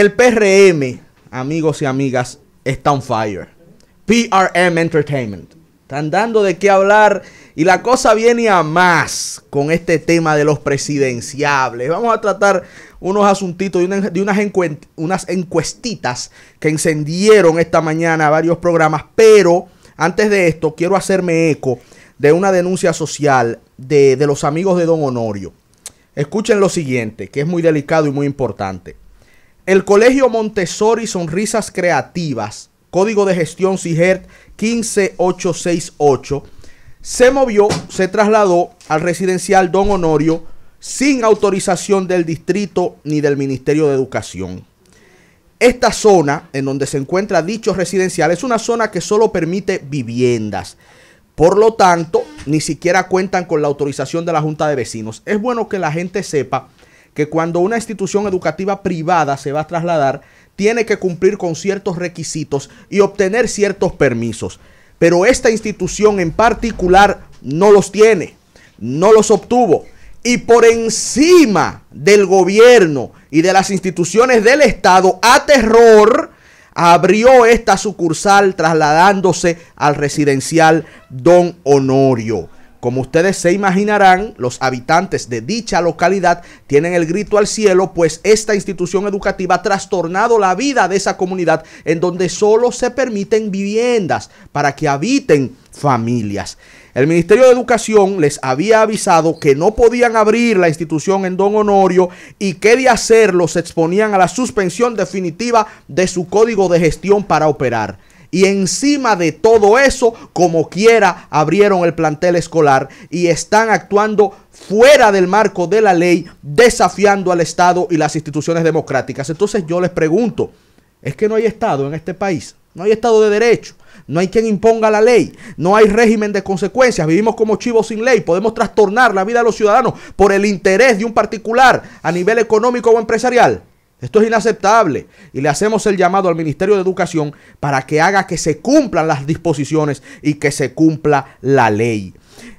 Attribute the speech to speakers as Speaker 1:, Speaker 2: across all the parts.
Speaker 1: El PRM, amigos y amigas, está on fire. PRM Entertainment. Están dando de qué hablar y la cosa viene a más con este tema de los presidenciables. Vamos a tratar unos asuntitos de, unas, unas encuestitas que encendieron esta mañana varios programas, pero antes de esto quiero hacerme eco de una denuncia social de los amigos de Don Honorio. Escuchen lo siguiente, que es muy delicado y muy importante. El Colegio Montessori Sonrisas Creativas, código de gestión CIGERT 15868, se movió, se trasladó al residencial Don Honorio sin autorización del distrito ni del Ministerio de Educación. Esta zona en donde se encuentra dicho residencial es una zona que solo permite viviendas. Por lo tanto, ni siquiera cuentan con la autorización de la Junta de Vecinos. Es bueno que la gente sepa que cuando una institución educativa privada se va a trasladar, tiene que cumplir con ciertos requisitos y obtener ciertos permisos. Pero esta institución en particular no los tiene, no los obtuvo. Y por encima del gobierno y de las instituciones del Estado, a terror, abrió esta sucursal trasladándose al residencial Don Honorio. Como ustedes se imaginarán, los habitantes de dicha localidad tienen el grito al cielo, pues esta institución educativa ha trastornado la vida de esa comunidad en donde solo se permiten viviendas para que habiten familias. El Ministerio de Educación les había avisado que no podían abrir la institución en Don Honorio y que de hacerlo se exponían a la suspensión definitiva de su código de gestión para operar. Y encima de todo eso, como quiera, abrieron el plantel escolar y están actuando fuera del marco de la ley, desafiando al Estado y las instituciones democráticas. Entonces yo les pregunto, ¿es que no hay Estado en este país? No hay Estado de Derecho. No hay quien imponga la ley. No hay régimen de consecuencias. Vivimos como chivos sin ley. Podemos trastornar la vida de los ciudadanos por el interés de un particular a nivel económico o empresarial. Esto es inaceptable y le hacemos el llamado al Ministerio de Educación para que haga que se cumplan las disposiciones y que se cumpla la ley.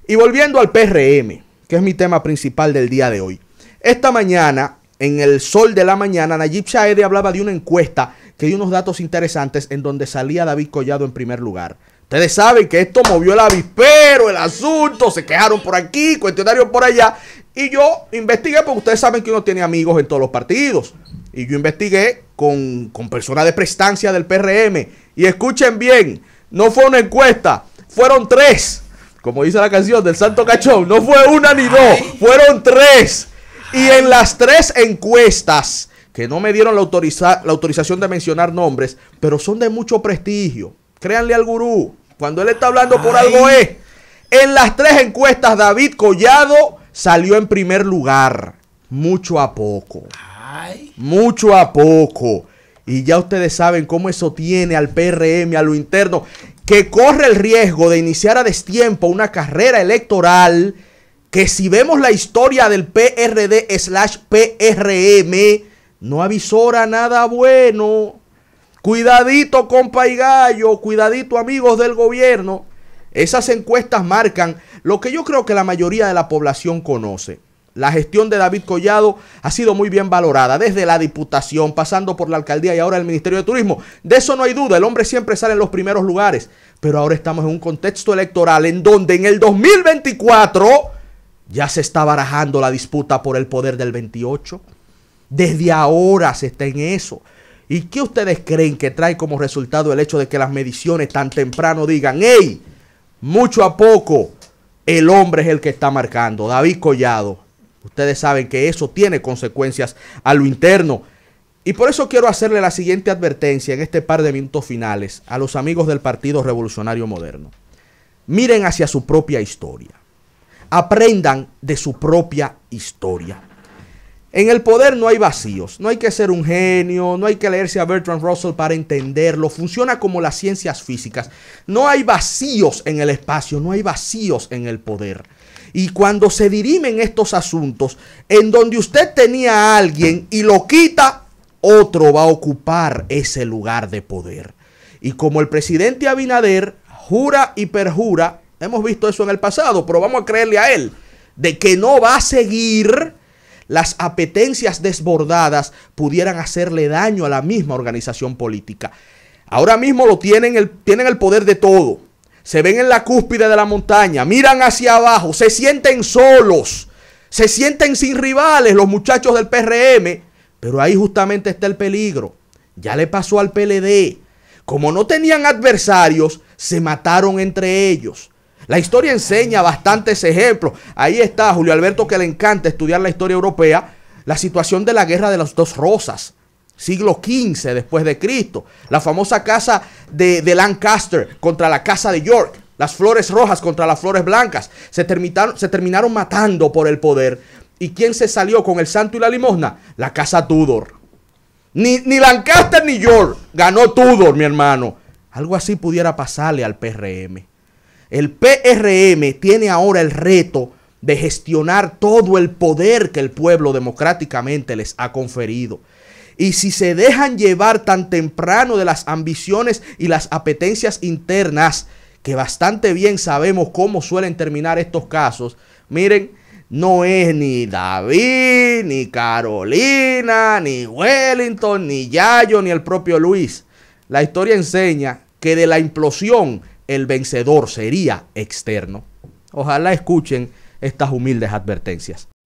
Speaker 1: Y volviendo al PRM, que es mi tema principal del día de hoy. Esta mañana, en el sol de la mañana, Nayib Shaede hablaba de una encuesta que dio unos datos interesantes en donde salía David Collado en primer lugar. Ustedes saben que esto movió el avispero, el asunto, se quejaron por aquí, cuestionarios por allá. Y yo investigué porque ustedes saben que uno tiene amigos en todos los partidos. Y yo investigué con, personas de prestancia del PRM. Y escuchen bien, no fue una encuesta, fueron tres. Como dice la canción del Santo Cachón, no fue una ni dos, fueron tres. Y en las tres encuestas, que no me dieron la, la autorización de mencionar nombres, pero son de mucho prestigio. Créanle al gurú, cuando él está hablando por algo es. En las tres encuestas, David Collado salió en primer lugar, mucho a poco. Mucho a poco. Y ya ustedes saben cómo eso tiene al PRM, a lo interno, que corre el riesgo de iniciar a destiempo una carrera electoral que si vemos la historia del PRD slash PRM, no avisora nada bueno. Cuidadito, compa y gallo, cuidadito, amigos del gobierno. Esas encuestas marcan lo que yo creo que la mayoría de la población conoce. La gestión de David Collado ha sido muy bien valorada, desde la Diputación, pasando por la Alcaldía y ahora el Ministerio de Turismo. De eso no hay duda, el hombre siempre sale en los primeros lugares. Pero ahora estamos en un contexto electoral en donde en el 2024 ya se está barajando la disputa por el poder del 28. Desde ahora se está en eso. ¿Y qué ustedes creen que trae como resultado el hecho de que las mediciones tan temprano digan, hey, mucho a poco, el hombre es el que está marcando, David Collado? Ustedes saben que eso tiene consecuencias a lo interno. Y por eso quiero hacerle la siguiente advertencia en este par de minutos finales a los amigos del Partido Revolucionario Moderno. Miren hacia su propia historia. Aprendan de su propia historia. En el poder no hay vacíos, no hay que ser un genio, no hay que leerse a Bertrand Russell para entenderlo, funciona como las ciencias físicas. No hay vacíos en el espacio, no hay vacíos en el poder. Y cuando se dirimen estos asuntos, en donde usted tenía a alguien y lo quita, otro va a ocupar ese lugar de poder. Y como el presidente Abinader jura y perjura, hemos visto eso en el pasado, pero vamos a creerle a él, de que no va a seguir las apetencias desbordadas pudieran hacerle daño a la misma organización política. Ahora mismo lo tienen tienen el poder de todo se ven en la cúspide de la montaña, miran hacia abajo, se sienten solos, se sienten sin rivales los muchachos del PRM, pero ahí justamente está el peligro. Ya le pasó al PLD. Como no tenían adversarios, se mataron entre ellos. La historia enseña bastantes ejemplos. Ahí está Julio Alberto que le encanta estudiar la historia europea, la situación de la guerra de las dos rosas siglo XV después de Cristo, la famosa casa de, Lancaster contra la casa de York, las flores rojas contra las flores blancas, se terminaron, se terminaron matando por el poder. ¿Y quién se salió con el santo y la limosna? La casa Tudor. Ni, ni Lancaster ni York ganó Tudor, mi hermano. Algo así pudiera pasarle al PRM. El PRM tiene ahora el reto de gestionar todo el poder que el pueblo democráticamente les ha conferido. Y si se dejan llevar tan temprano de las ambiciones y las apetencias internas, que bastante bien sabemos cómo suelen terminar estos casos, miren, no es ni David, ni Carolina, ni Wellington, ni Yayo, ni el propio Luis. La historia enseña que de la implosión el vencedor sería externo. Ojalá escuchen estas humildes advertencias.